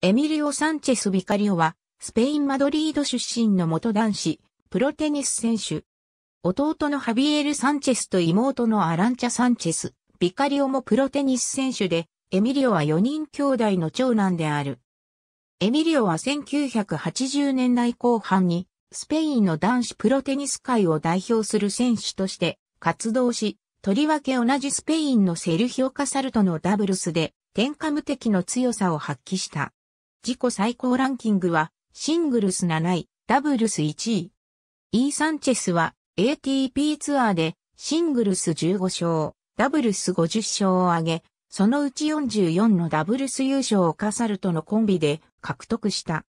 エミリオ・サンチェス・ビカリオは、スペイン・マドリード出身の元男子、プロテニス選手。弟のハビエル・サンチェスと妹のアランチャ・サンチェス、ビカリオもプロテニス選手で、エミリオは4人兄弟の長男である。エミリオは1980年代後半に、スペインの男子プロテニス界を代表する選手として活動し、とりわけ同じスペインのセルヒオ・カサルとのダブルスで、天下無敵の強さを発揮した。自己最高ランキングは、シングルス7位、ダブルス1位。E・ サンチェスは、ATP ツアーで、シングルス15勝、ダブルス50勝を挙げ、そのうち44のダブルス優勝をカサルとのコンビで獲得した。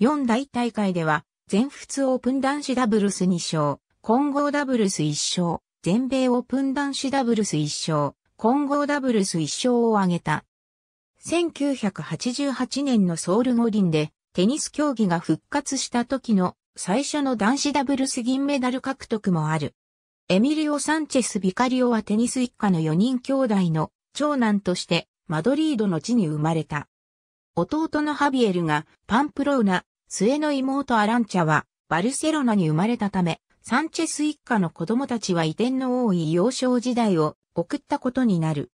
4大大会では、全仏オープン男子ダブルス2勝、混合ダブルス1勝、全米オープン男子ダブルス1勝、混合ダブルス1勝を挙げた。1988年のソウル五輪でテニス競技が復活した時の最初の男子ダブルス銀メダル獲得もある。エミリオ・サンチェス・ビカリオはテニス一家の4人兄弟の長男としてマドリードの地に生まれた。弟のハビエルがパンプローナ、末の妹アランチャはバルセロナに生まれたため、サンチェス一家の子供たちは移転の多い幼少時代を送ったことになる。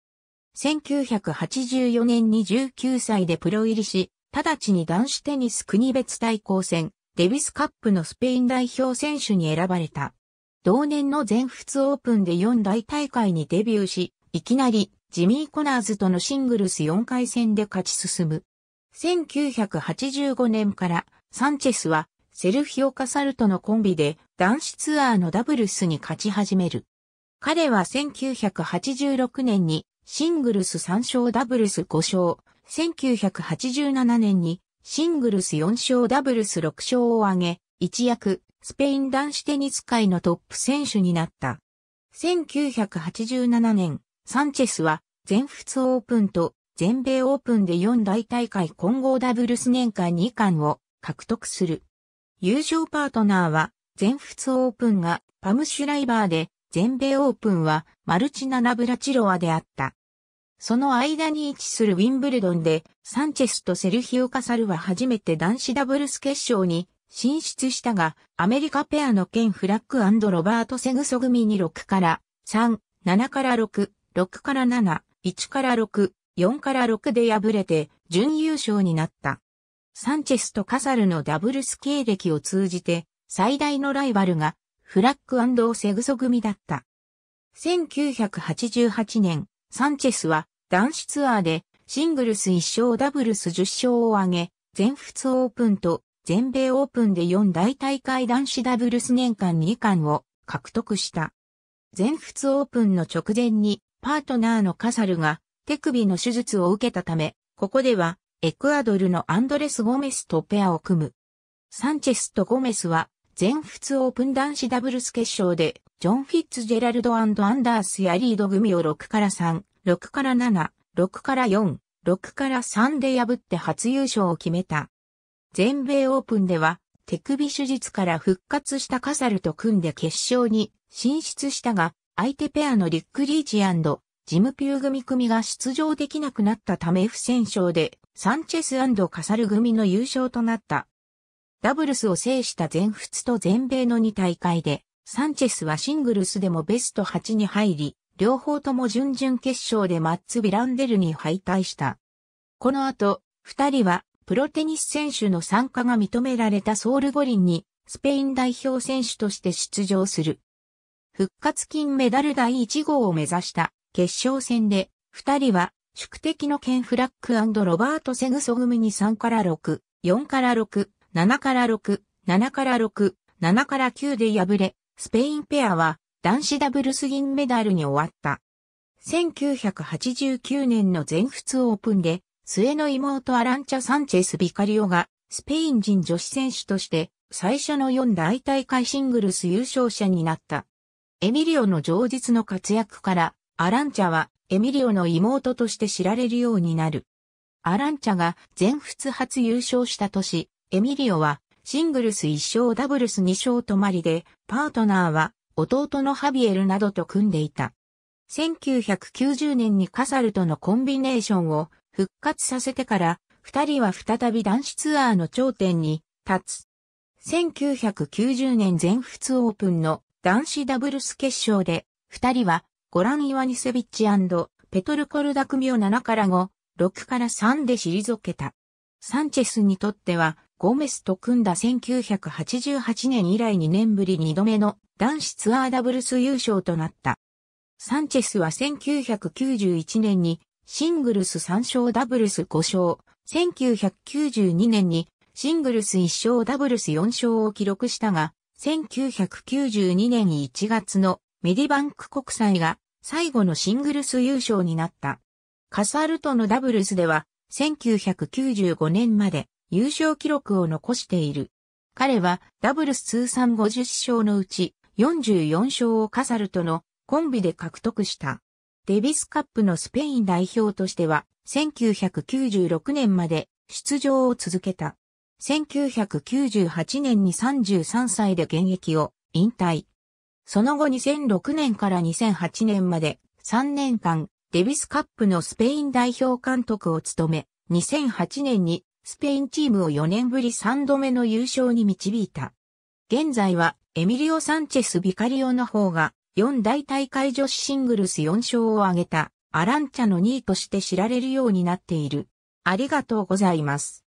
1984年に19歳でプロ入りし、直ちに男子テニス国別対抗戦、デビスカップのスペイン代表選手に選ばれた。同年の全仏オープンで4大大会にデビューし、いきなりジミー・コナーズとのシングルス4回戦で勝ち進む。1985年からサンチェスはセルフィオ・カサルとのコンビで男子ツアーのダブルスに勝ち始める。彼は1986年にシングルス3勝ダブルス5勝、1987年にシングルス4勝ダブルス6勝を挙げ、一躍、スペイン男子テニス界のトップ選手になった。1987年、サンチェスは全仏オープンと全米オープンで4大大会混合ダブルス年間2冠を獲得する。優勝パートナーは全仏オープンがパムシュライバーで全米オープンはマルチナ・ナブラチロワであった。その間に位置するウィンブルドンで、サンチェスとセルヒオ・カサルは初めて男子ダブルス決勝に進出したが、アメリカペアのケフラッグロバート・セグソ組に6から3、7から6、6から7、1から6、4から6で敗れて準優勝になった。サンチェスとカサルのダブルス経歴を通じて、最大のライバルが、フラッグセグソ組だった。1988年、サンチェスは男子ツアーでシングルス1勝ダブルス10勝を挙げ、全仏オープンと全米オープンで4大大会男子ダブルス年間2冠を獲得した。全仏オープンの直前にパートナーのカサルが手首の手術を受けたため、ここではエクアドルのアンドレス・ゴメスとペアを組む。サンチェスとゴメスは全仏オープン男子ダブルス決勝で、ジョン・フィッツジェラルドアンダースやリード組を6から3、6から7、6から4、6から3で破って初優勝を決めた。全米オープンでは、手首手術から復活したカサルと組んで決勝に進出したが、相手ペアのリック・リーチジム・ピュー組組が出場できなくなったため不戦勝で、サンチェスカサル組の優勝となった。ダブルスを制した全仏と全米の2大会で、サンチェスはシングルスでもベスト8に入り、両方とも準々決勝でマッツ・ビランデルに敗退した。この後、二人はプロテニス選手の参加が認められたソウル五輪にスペイン代表選手として出場する。復活金メダル第1号を目指した決勝戦で、二人は宿敵のケン・フラックロバート・セグソ組に3から6、4から6、7から6、7から6、7から9で敗れ、スペインペアは男子ダブルス銀メダルに終わった。1989年の全仏オープンで、末の妹アランチャ・サンチェス・ビカリオが、スペイン人女子選手として、最初の4大大会シングルス優勝者になった。エミリオの上実の活躍から、アランチャはエミリオの妹として知られるようになる。アランチャが全仏初優勝した年、エミリオはシングルス1勝ダブルス2勝止まりで、パートナーは弟のハビエルなどと組んでいた。1990年にカサルとのコンビネーションを復活させてから、二人は再び男子ツアーの頂点に立つ。1990年全仏オープンの男子ダブルス決勝で、二人はゴラン・イワニセビッチペトルコルダ組を7から5、6から3で退けた。サンチェスにとってはゴメスと組んだ1988年以来2年ぶり2度目の男子ツアーダブルス優勝となった。サンチェスは1991年にシングルス3勝ダブルス5勝、1992年にシングルス1勝ダブルス4勝を記録したが、1992年1月のメディバンク国際が最後のシングルス優勝になった。カサルとのダブルスでは1995年まで優勝記録を残している。彼はダブルス通算50勝のうち44勝をカサルとのコンビで獲得した。デビスカップのスペイン代表としては1996年まで出場を続けた。1998年に33歳で現役を引退。その後2006年から2008年まで3年間デビスカップのスペイン代表監督を務め、2008年にスペインチームを4年ぶり3度目の優勝に導いた。現在は、エミリオ・サンチェス・ビカリオの方が、4大大会女子シングルス4勝を挙げた、アランチャの2位として知られるようになっている。ありがとうございます。